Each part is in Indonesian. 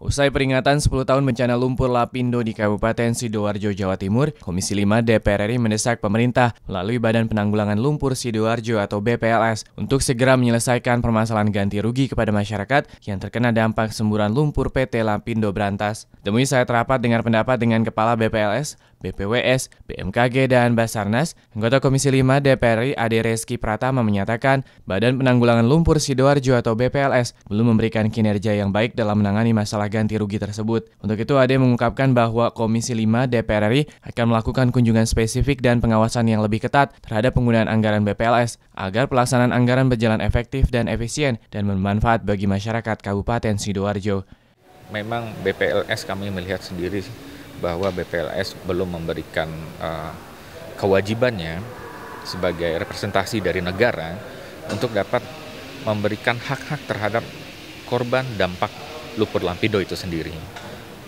Usai peringatan 10 tahun bencana lumpur Lapindo di Kabupaten Sidoarjo, Jawa Timur, Komisi 5 DPR RI mendesak pemerintah melalui Badan Penanggulangan Lumpur Sidoarjo atau BPLS untuk segera menyelesaikan permasalahan ganti rugi kepada masyarakat yang terkena dampak semburan lumpur PT Lapindo Berantas. Demi saya terapat dengan pendapat dengan Kepala BPLS, BPWS, BMKG, dan Basarnas, anggota Komisi 5 DPR RI Ade Reski Pratama menyatakan Badan Penanggulangan Lumpur Sidoarjo atau BPLS belum memberikan kinerja yang baik dalam menangani masalah ganti rugi tersebut. Untuk itu Ade mengungkapkan bahwa Komisi 5 DPR RI akan melakukan kunjungan spesifik dan pengawasan yang lebih ketat terhadap penggunaan anggaran BPLS agar pelaksanaan anggaran berjalan efektif dan efisien dan bermanfaat bagi masyarakat Kabupaten Sidoarjo. Memang BPLS kami melihat sendiri bahwa BPLS belum memberikan uh, kewajibannya sebagai representasi dari negara untuk dapat memberikan hak-hak terhadap korban dampak lupur lampido itu sendiri.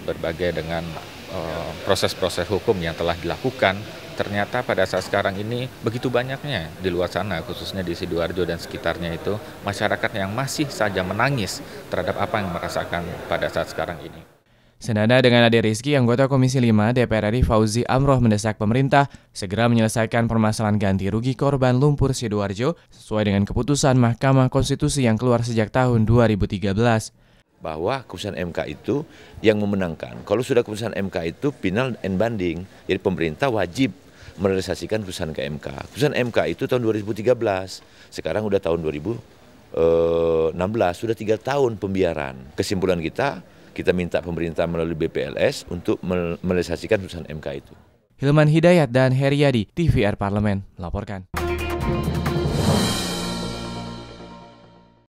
Berbagai dengan eh, proses-proses uh, hukum yang telah dilakukan, ternyata pada saat sekarang ini begitu banyaknya di luar sana, khususnya di Sidoarjo dan sekitarnya itu, masyarakat yang masih saja menangis terhadap apa yang merasakan pada saat sekarang ini. Senada dengan Ade Rizki, anggota Komisi 5 DPR RI Fauzi Amroh mendesak pemerintah segera menyelesaikan permasalahan ganti rugi korban lumpur Sidoarjo sesuai dengan keputusan Mahkamah Konstitusi yang keluar sejak tahun 2013. Bahwa keputusan MK itu yang memenangkan. Kalau sudah keputusan MK itu final and banding, jadi pemerintah wajib merealisasikan keputusan ke MK. Keputusan MK itu tahun 2013, sekarang udah tahun 2016, eh, sudah tiga tahun pembiaran. Kesimpulan kita, kita minta pemerintah melalui BPLS untuk melesasikan putusan MK itu. Hilman Hidayat dan Heriadi, TVR Parlemen, melaporkan.